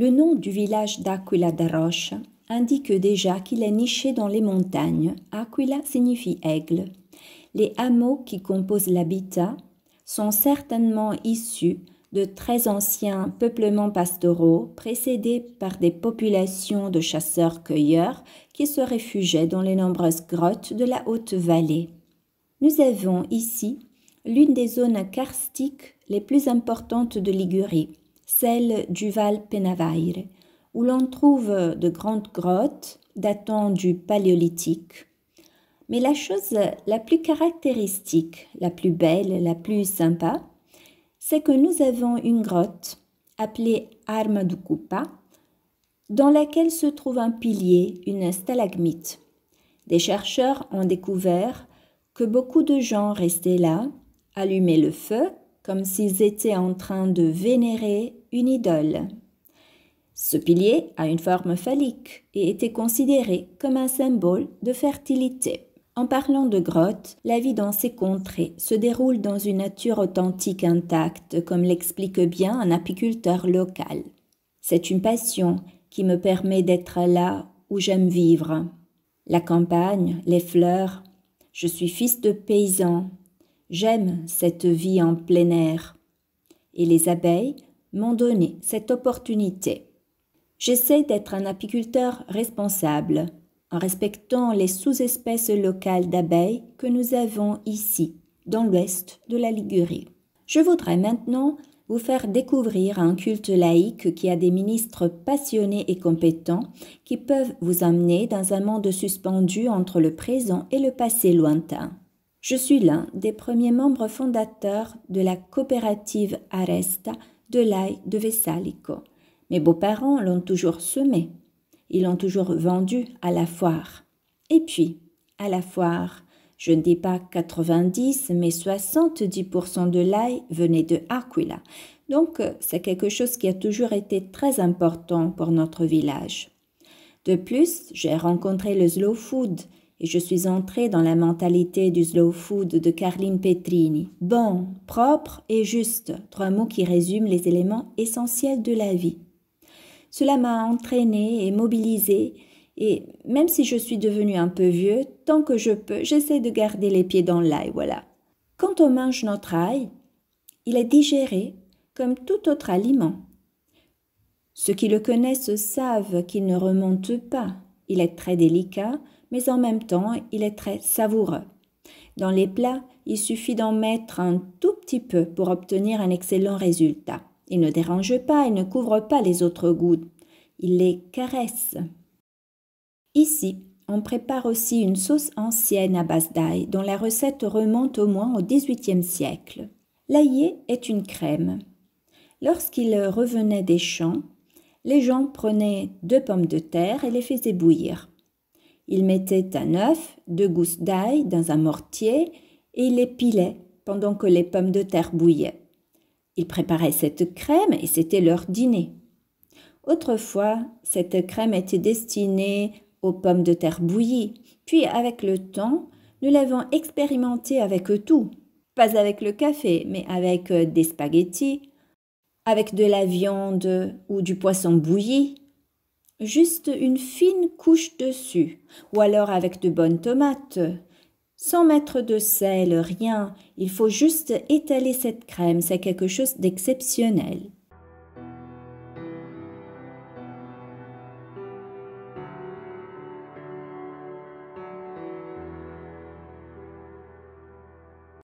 Le nom du village d'Aquila d'Aroche indique déjà qu'il est niché dans les montagnes. Aquila signifie aigle. Les hameaux qui composent l'habitat sont certainement issus de très anciens peuplements pastoraux précédés par des populations de chasseurs-cueilleurs qui se réfugiaient dans les nombreuses grottes de la haute vallée. Nous avons ici l'une des zones karstiques les plus importantes de Ligurie celle du Val Penavaire, où l'on trouve de grandes grottes datant du Paléolithique. Mais la chose la plus caractéristique, la plus belle, la plus sympa, c'est que nous avons une grotte appelée Arma du Coupa, dans laquelle se trouve un pilier, une stalagmite. Des chercheurs ont découvert que beaucoup de gens restaient là, allumaient le feu comme s'ils étaient en train de vénérer une idole. Ce pilier a une forme phallique et était considéré comme un symbole de fertilité. En parlant de grottes, la vie dans ces contrées se déroule dans une nature authentique intacte, comme l'explique bien un apiculteur local. C'est une passion qui me permet d'être là où j'aime vivre. La campagne, les fleurs. Je suis fils de paysan, J'aime cette vie en plein air. Et les abeilles m'ont donné cette opportunité. J'essaie d'être un apiculteur responsable en respectant les sous-espèces locales d'abeilles que nous avons ici, dans l'ouest de la Ligurie. Je voudrais maintenant vous faire découvrir un culte laïque qui a des ministres passionnés et compétents qui peuvent vous amener dans un monde suspendu entre le présent et le passé lointain. Je suis l'un des premiers membres fondateurs de la coopérative Aresta de l'ail de Vesalico. Mes beaux-parents l'ont toujours semé. Ils l'ont toujours vendu à la foire. Et puis, à la foire, je ne dis pas 90, mais 70% de l'ail venait de Aquila. Donc, c'est quelque chose qui a toujours été très important pour notre village. De plus, j'ai rencontré le slow food et je suis entrée dans la mentalité du slow food de Carline Petrini. Bon, propre et juste, trois mots qui résument les éléments essentiels de la vie. Cela m'a entraînée et mobilisée, et même si je suis devenue un peu vieux, tant que je peux, j'essaie de garder les pieds dans l'ail, voilà. Quand on mange notre ail, il est digéré comme tout autre aliment. Ceux qui le connaissent savent qu'il ne remonte pas. Il est très délicat, mais en même temps, il est très savoureux. Dans les plats, il suffit d'en mettre un tout petit peu pour obtenir un excellent résultat. Il ne dérange pas et ne couvre pas les autres goûts. Il les caresse. Ici, on prépare aussi une sauce ancienne à base d'ail dont la recette remonte au moins au XVIIIe siècle. L'ail est une crème. Lorsqu'il revenait des champs, les gens prenaient deux pommes de terre et les faisaient bouillir. Il mettait un œuf, deux gousses d'ail dans un mortier et les pilait pendant que les pommes de terre bouillaient. Ils préparait cette crème et c'était leur dîner. Autrefois, cette crème était destinée aux pommes de terre bouillies, puis avec le temps, nous l'avons expérimentée avec tout. Pas avec le café, mais avec euh, des spaghettis, avec de la viande ou du poisson bouilli, juste une fine couche dessus, ou alors avec de bonnes tomates. Sans mettre de sel, rien, il faut juste étaler cette crème, c'est quelque chose d'exceptionnel.